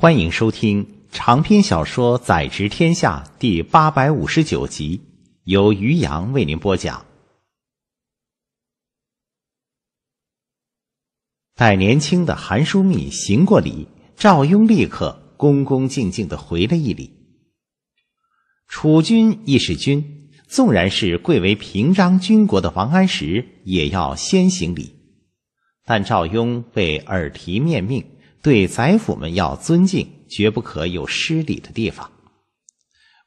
欢迎收听长篇小说《宰执天下》第八百五十九集，由于洋为您播讲。待年轻的韩淑密行过礼，赵雍立刻恭恭敬敬的回了一礼。楚军亦是君，纵然是贵为平章军国的王安石，也要先行礼。但赵雍为耳提面命。对宰府们要尊敬，绝不可有失礼的地方。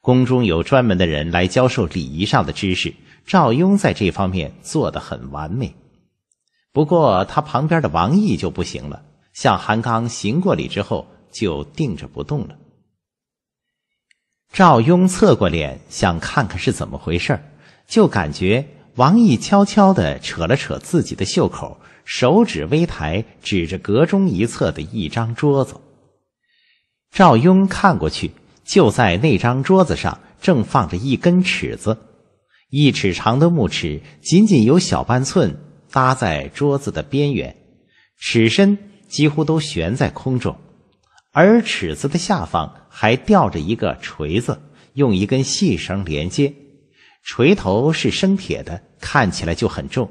宫中有专门的人来教授礼仪上的知识，赵庸在这方面做的很完美。不过他旁边的王毅就不行了，向韩刚行过礼之后就定着不动了。赵庸侧过脸想看看是怎么回事就感觉王毅悄悄的扯了扯自己的袖口。手指微抬，指着阁中一侧的一张桌子。赵雍看过去，就在那张桌子上，正放着一根尺子，一尺长的木尺，仅仅有小半寸搭在桌子的边缘，尺身几乎都悬在空中。而尺子的下方还吊着一个锤子，用一根细绳连接，锤头是生铁的，看起来就很重。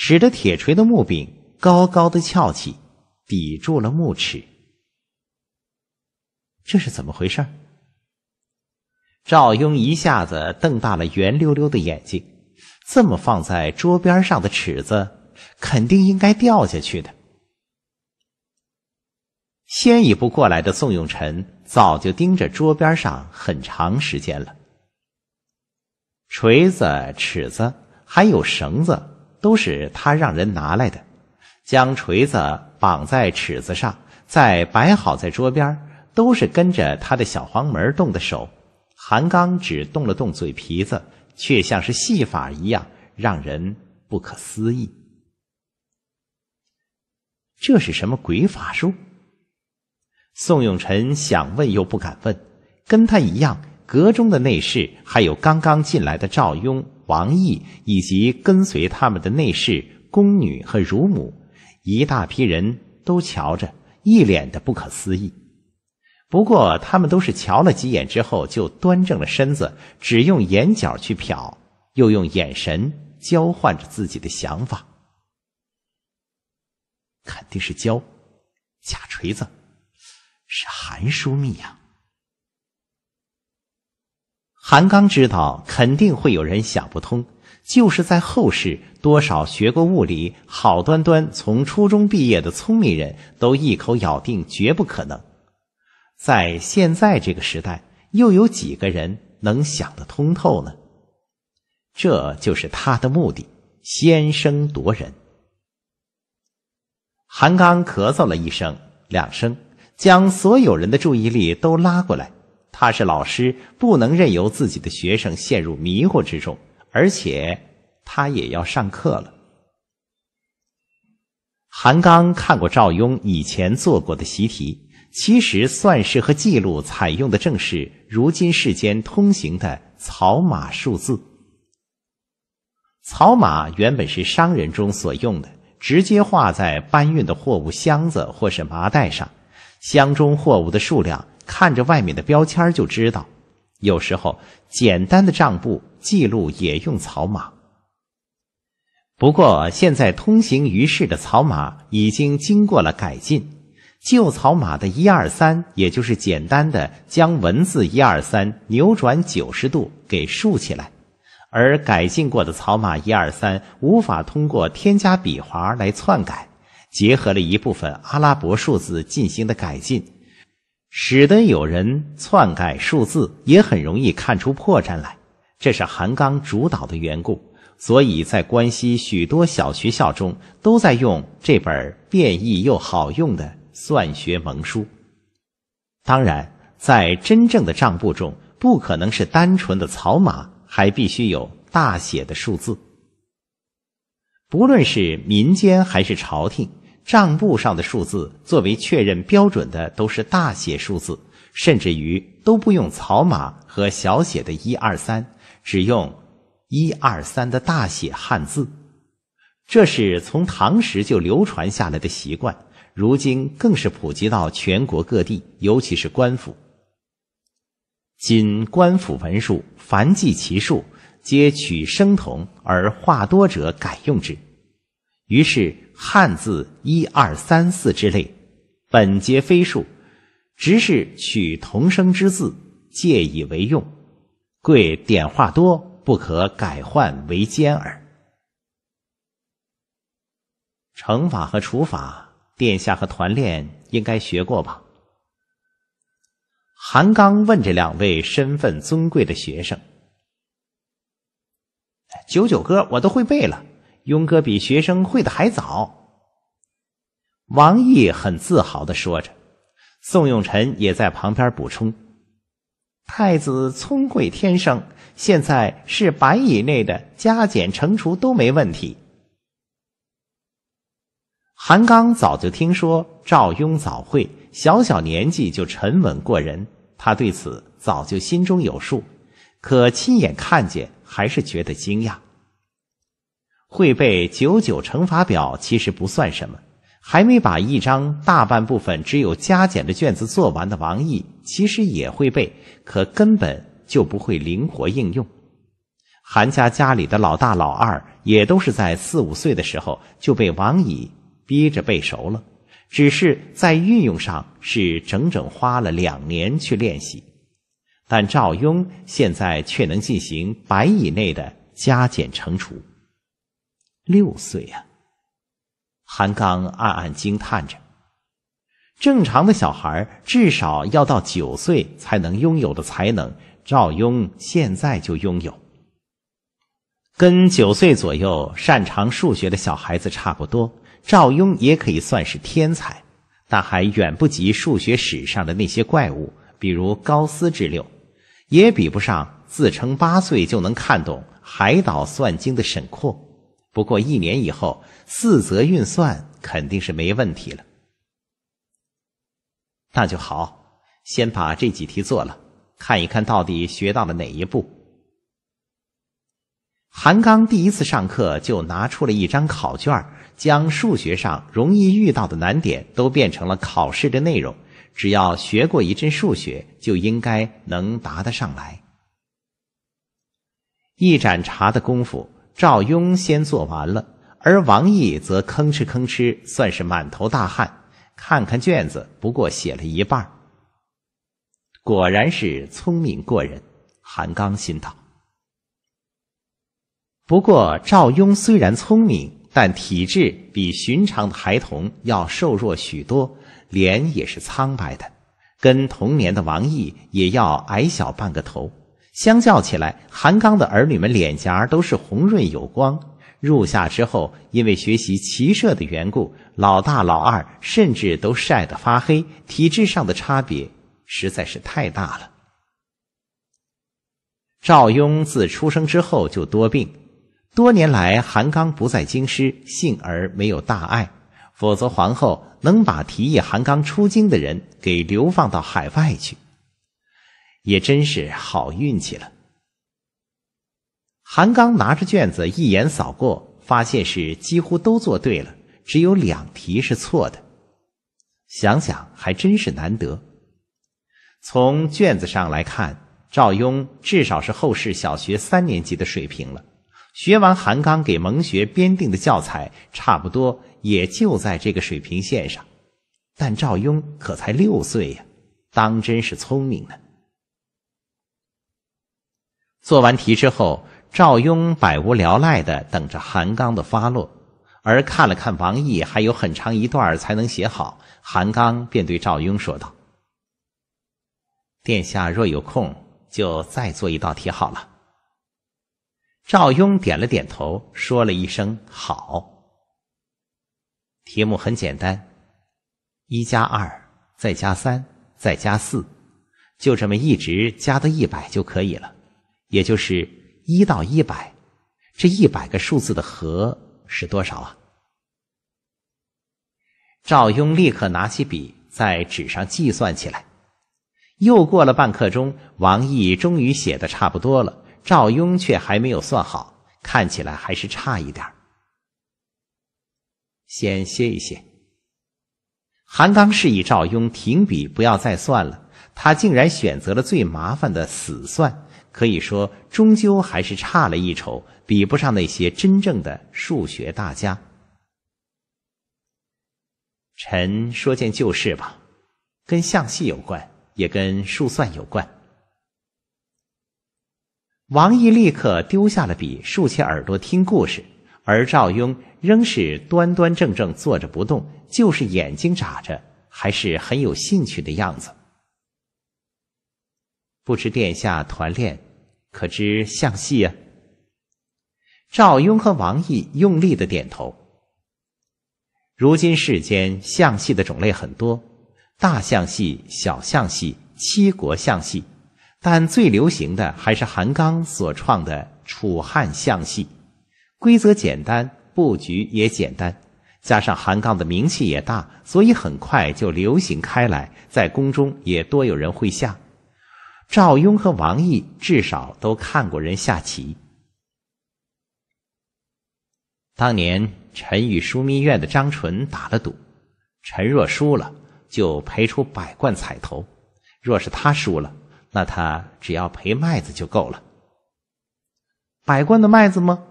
使得铁锤的木柄高高的翘起，抵住了木尺。这是怎么回事？赵雍一下子瞪大了圆溜溜的眼睛。这么放在桌边上的尺子，肯定应该掉下去的。先一步过来的宋永臣早就盯着桌边上很长时间了。锤子、尺子还有绳子。都是他让人拿来的，将锤子绑在尺子上，再摆好在桌边，都是跟着他的小黄门动的手。韩刚只动了动嘴皮子，却像是戏法一样，让人不可思议。这是什么鬼法术？宋永臣想问又不敢问，跟他一样，阁中的内侍还有刚刚进来的赵雍。王毅以及跟随他们的内侍、宫女和乳母，一大批人都瞧着，一脸的不可思议。不过他们都是瞧了几眼之后，就端正了身子，只用眼角去瞟，又用眼神交换着自己的想法。肯定是娇，假锤子，是韩淑密呀。韩刚知道肯定会有人想不通，就是在后世，多少学过物理、好端端从初中毕业的聪明人都一口咬定绝不可能。在现在这个时代，又有几个人能想得通透呢？这就是他的目的，先声夺人。韩刚咳嗽了一声、两声，将所有人的注意力都拉过来。他是老师，不能任由自己的学生陷入迷惑之中，而且他也要上课了。韩刚看过赵雍以前做过的习题，其实算式和记录采用的正是如今世间通行的草码数字。草码原本是商人中所用的，直接画在搬运的货物箱子或是麻袋上，箱中货物的数量。看着外面的标签就知道，有时候简单的账簿记录也用草码。不过现在通行于世的草码已经经过了改进，旧草码的一二三，也就是简单的将文字一二三扭转九十度给竖起来，而改进过的草码一二三无法通过添加笔划来篡改，结合了一部分阿拉伯数字进行的改进。使得有人篡改数字也很容易看出破绽来，这是韩刚主导的缘故，所以在关西许多小学校中都在用这本便异又好用的算学蒙书。当然，在真正的账簿中不可能是单纯的草码，还必须有大写的数字。不论是民间还是朝廷。账簿上的数字作为确认标准的都是大写数字，甚至于都不用草码和小写的一二三，只用一二三的大写汉字。这是从唐时就流传下来的习惯，如今更是普及到全国各地，尤其是官府。今官府文书凡记其数，皆取生同而话多者改用之。于是汉字一二三四之类，本皆非数，只是取同声之字借以为用，贵点画多，不可改换为尖耳。乘法和除法，殿下和团练应该学过吧？韩刚问这两位身份尊贵的学生：“九九歌我都会背了。”雍哥比学生会的还早，王毅很自豪的说着。宋永臣也在旁边补充：“太子聪慧天生，现在是百以内的加减乘除都没问题。”韩刚早就听说赵雍早会，小小年纪就沉稳过人，他对此早就心中有数，可亲眼看见还是觉得惊讶。会背九九乘法表其实不算什么，还没把一张大半部分只有加减的卷子做完的王毅，其实也会背，可根本就不会灵活应用。韩家家里的老大老二也都是在四五岁的时候就被王乙逼着背熟了，只是在运用上是整整花了两年去练习。但赵雍现在却能进行百以内的加减乘除。六岁呀！韩刚暗暗惊叹着，正常的小孩至少要到九岁才能拥有的才能，赵雍现在就拥有，跟九岁左右擅长数学的小孩子差不多。赵雍也可以算是天才，但还远不及数学史上的那些怪物，比如高斯之六，也比不上自称八岁就能看懂《海岛算经》的沈括。不过一年以后，四则运算肯定是没问题了。那就好，先把这几题做了，看一看到底学到了哪一步。韩刚第一次上课就拿出了一张考卷，将数学上容易遇到的难点都变成了考试的内容。只要学过一阵数学，就应该能答得上来。一盏茶的功夫。赵雍先做完了，而王毅则吭哧吭哧，算是满头大汗。看看卷子，不过写了一半。果然是聪明过人，韩刚心道。不过赵雍虽然聪明，但体质比寻常的孩童要瘦弱许多，脸也是苍白的，跟同年的王毅也要矮小半个头。相较起来，韩刚的儿女们脸颊都是红润有光。入夏之后，因为学习骑射的缘故，老大老二甚至都晒得发黑，体质上的差别实在是太大了。赵雍自出生之后就多病，多年来韩刚不在京师，幸而没有大碍，否则皇后能把提议韩刚出京的人给流放到海外去。也真是好运气了。韩刚拿着卷子一眼扫过，发现是几乎都做对了，只有两题是错的。想想还真是难得。从卷子上来看，赵雍至少是后世小学三年级的水平了。学完韩刚给蒙学编定的教材，差不多也就在这个水平线上。但赵雍可才六岁呀，当真是聪明呢。做完题之后，赵雍百无聊赖的等着韩刚的发落，而看了看王毅还有很长一段才能写好，韩刚便对赵雍说道：“殿下若有空，就再做一道题好了。”赵雍点了点头，说了一声“好”。题目很简单，一加二，再加三，再加四，就这么一直加到一百就可以了。也就是一到一百，这一百个数字的和是多少啊？赵雍立刻拿起笔，在纸上计算起来。又过了半刻钟，王毅终于写的差不多了，赵雍却还没有算好，看起来还是差一点先歇一歇。韩刚示意赵雍停笔，不要再算了。他竟然选择了最麻烦的死算。可以说，终究还是差了一筹，比不上那些真正的数学大家。臣说件旧事吧，跟象戏有关，也跟数算有关。王毅立刻丢下了笔，竖起耳朵听故事，而赵雍仍是端端正正坐着不动，就是眼睛眨着，还是很有兴趣的样子。不知殿下团练。可知相戏啊？赵雍和王毅用力的点头。如今世间象戏的种类很多，大象戏、小象戏、七国象戏，但最流行的还是韩刚所创的楚汉象戏。规则简单，布局也简单，加上韩刚的名气也大，所以很快就流行开来，在宫中也多有人会下。赵雍和王毅至少都看过人下棋。当年陈与枢密院的张纯打了赌，陈若输了就赔出百贯彩头，若是他输了，那他只要赔麦子就够了。百贯的麦子吗？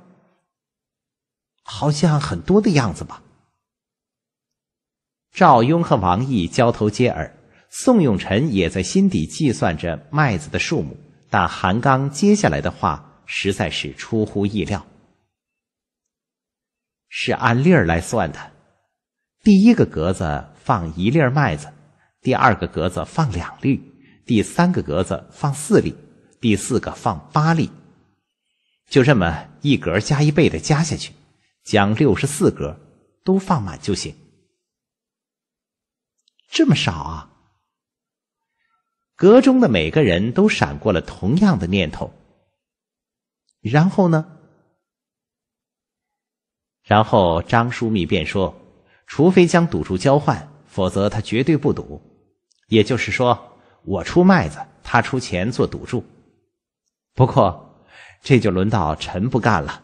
好像很多的样子吧。赵雍和王毅交头接耳。宋永臣也在心底计算着麦子的数目，但韩刚接下来的话实在是出乎意料：是按粒儿来算的。第一个格子放一粒麦子，第二个格子放两粒，第三个格子放四粒，第四个放八粒，就这么一格加一倍的加下去，将六十四格都放满就行。这么少啊！阁中的每个人都闪过了同样的念头。然后呢？然后张淑密便说：“除非将赌注交换，否则他绝对不赌。也就是说，我出麦子，他出钱做赌注。不过，这就轮到臣不干了。”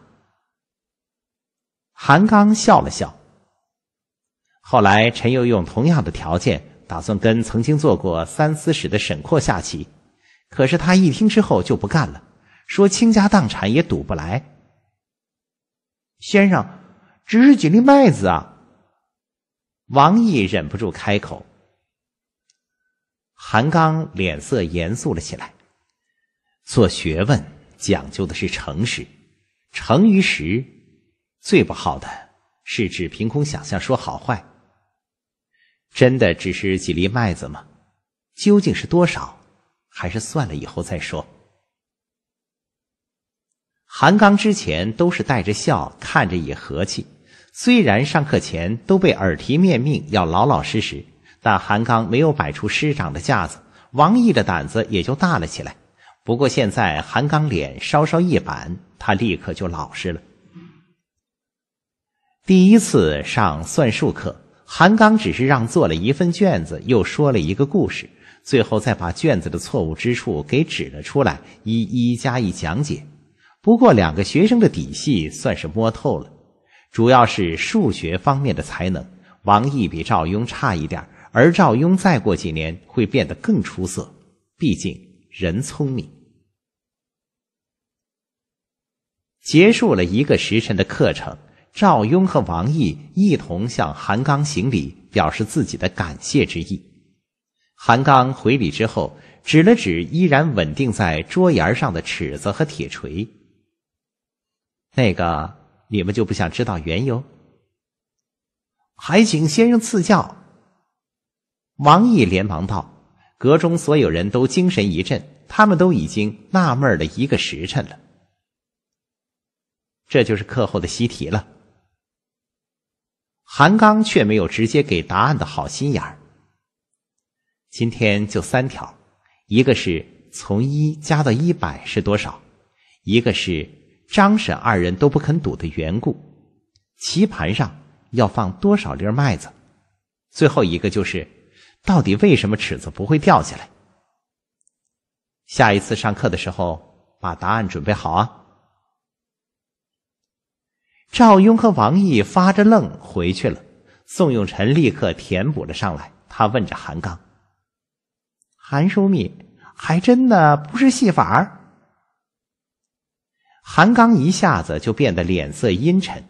韩刚笑了笑。后来，臣又用同样的条件。打算跟曾经做过三司使的沈括下棋，可是他一听之后就不干了，说：“倾家荡产也赌不来。”先生，只是几粒麦子啊！王毅忍不住开口。韩刚脸色严肃了起来。做学问讲究的是诚实，诚于实，最不好的是指凭空想象说好坏。真的只是几粒麦子吗？究竟是多少？还是算了以后再说。韩刚之前都是带着笑看着，也和气。虽然上课前都被耳提面命要老老实实，但韩刚没有摆出师长的架子，王毅的胆子也就大了起来。不过现在韩刚脸稍稍一板，他立刻就老实了。第一次上算术课。韩刚只是让做了一份卷子，又说了一个故事，最后再把卷子的错误之处给指了出来，一一加以讲解。不过，两个学生的底细算是摸透了，主要是数学方面的才能。王毅比赵庸差一点，而赵庸再过几年会变得更出色，毕竟人聪明。结束了一个时辰的课程。赵雍和王毅一同向韩刚行礼，表示自己的感谢之意。韩刚回礼之后，指了指依然稳定在桌沿上的尺子和铁锤。那个，你们就不想知道缘由？还请先生赐教。王毅连忙道：“阁中所有人都精神一振，他们都已经纳闷了一个时辰了。”这就是课后的习题了。韩刚却没有直接给答案的好心眼儿。今天就三条：一个是从一加到一百是多少；一个是张婶二人都不肯赌的缘故；棋盘上要放多少粒麦子；最后一个就是到底为什么尺子不会掉下来。下一次上课的时候，把答案准备好啊！赵雍和王毅发着愣回去了，宋永臣立刻填补了上来。他问着韩刚：“韩淑密，还真的不是戏法儿？”韩刚一下子就变得脸色阴沉。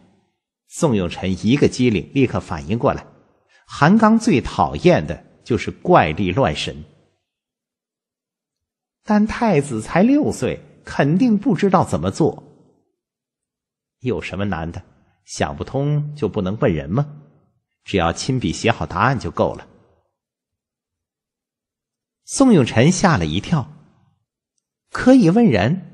宋永臣一个机灵，立刻反应过来：韩刚最讨厌的就是怪力乱神，但太子才六岁，肯定不知道怎么做。有什么难的？想不通就不能问人吗？只要亲笔写好答案就够了。宋永臣吓了一跳，可以问人？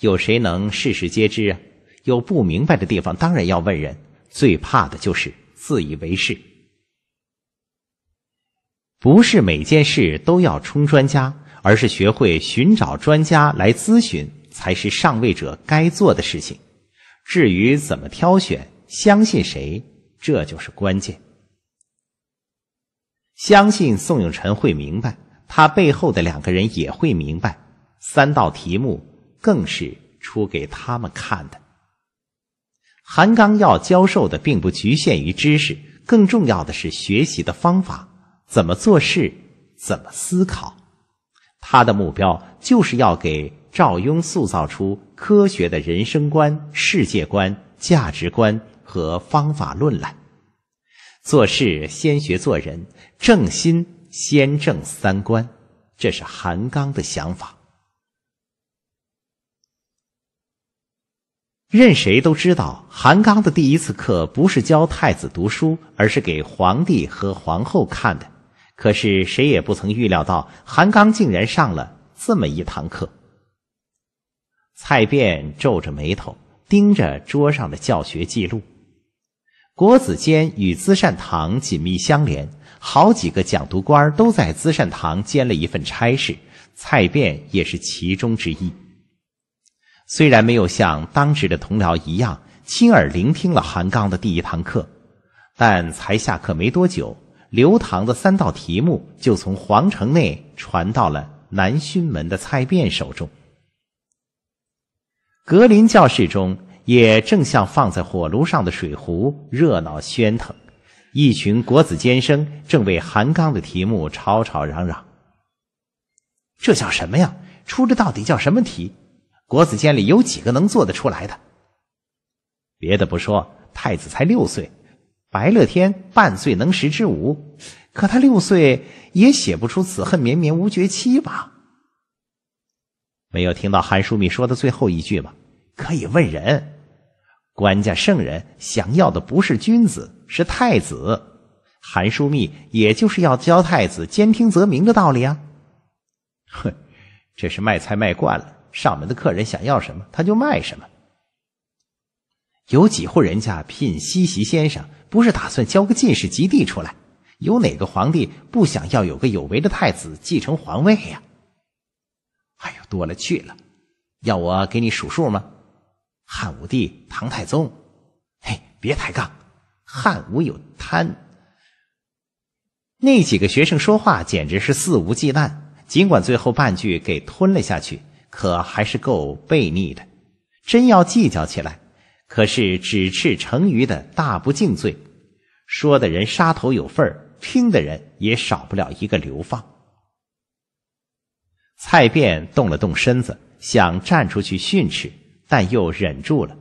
有谁能事事皆知啊？有不明白的地方当然要问人，最怕的就是自以为是。不是每件事都要充专家，而是学会寻找专家来咨询。才是上位者该做的事情。至于怎么挑选、相信谁，这就是关键。相信宋永晨会明白，他背后的两个人也会明白。三道题目更是出给他们看的。韩刚要教授的并不局限于知识，更重要的是学习的方法、怎么做事、怎么思考。他的目标就是要给。赵雍塑造出科学的人生观、世界观、价值观和方法论来。做事先学做人，正心先正三观，这是韩刚的想法。任谁都知道，韩刚的第一次课不是教太子读书，而是给皇帝和皇后看的。可是谁也不曾预料到，韩刚竟然上了这么一堂课。蔡卞皱着眉头盯着桌上的教学记录。国子监与资善堂紧密相连，好几个讲读官都在资善堂兼了一份差事，蔡卞也是其中之一。虽然没有像当时的同僚一样亲耳聆听了韩刚的第一堂课，但才下课没多久，刘唐的三道题目就从皇城内传到了南薰门的蔡卞手中。格林教室中也正像放在火炉上的水壶，热闹喧腾。一群国子监生正为韩刚的题目吵吵嚷嚷。这叫什么呀？出这到底叫什么题？国子监里有几个能做得出来的？别的不说，太子才六岁，白乐天半岁能识之无，可他六岁也写不出“此恨绵绵无绝期”吧？没有听到韩淑密说的最后一句吗？可以问人，官家圣人想要的不是君子，是太子。韩枢密也就是要教太子兼听则明的道理啊。哼，这是卖菜卖惯了，上门的客人想要什么他就卖什么。有几户人家聘西席先生，不是打算教个进士及第出来？有哪个皇帝不想要有个有为的太子继承皇位呀？哎呦，多了去了，要我给你数数吗？汉武帝、唐太宗，嘿，别抬杠，汉武有贪。那几个学生说话简直是肆无忌惮，尽管最后半句给吞了下去，可还是够悖逆的。真要计较起来，可是指斥成鱼的大不敬罪，说的人杀头有份儿，听的人也少不了一个流放。蔡卞动了动身子，想站出去训斥。但又忍住了，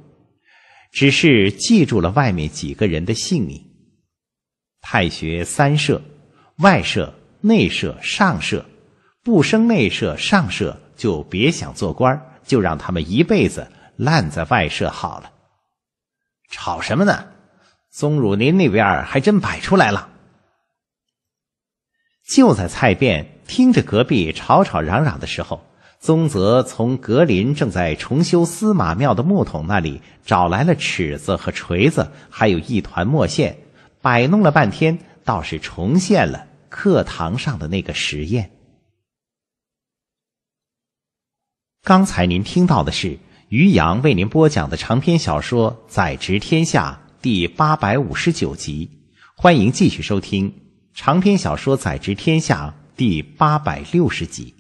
只是记住了外面几个人的姓名。太学三舍，外舍、内舍、上舍，不升内舍、上舍就别想做官，就让他们一辈子烂在外舍好了。吵什么呢？宗儒，您那边还真摆出来了。就在蔡卞听着隔壁吵吵嚷嚷的时候。宗泽从格林正在重修司马庙的木桶那里找来了尺子和锤子，还有一团墨线，摆弄了半天，倒是重现了课堂上的那个实验。刚才您听到的是于洋为您播讲的长篇小说《宰执天下》第八百五十九集，欢迎继续收听长篇小说《宰执天下》第八百六十集。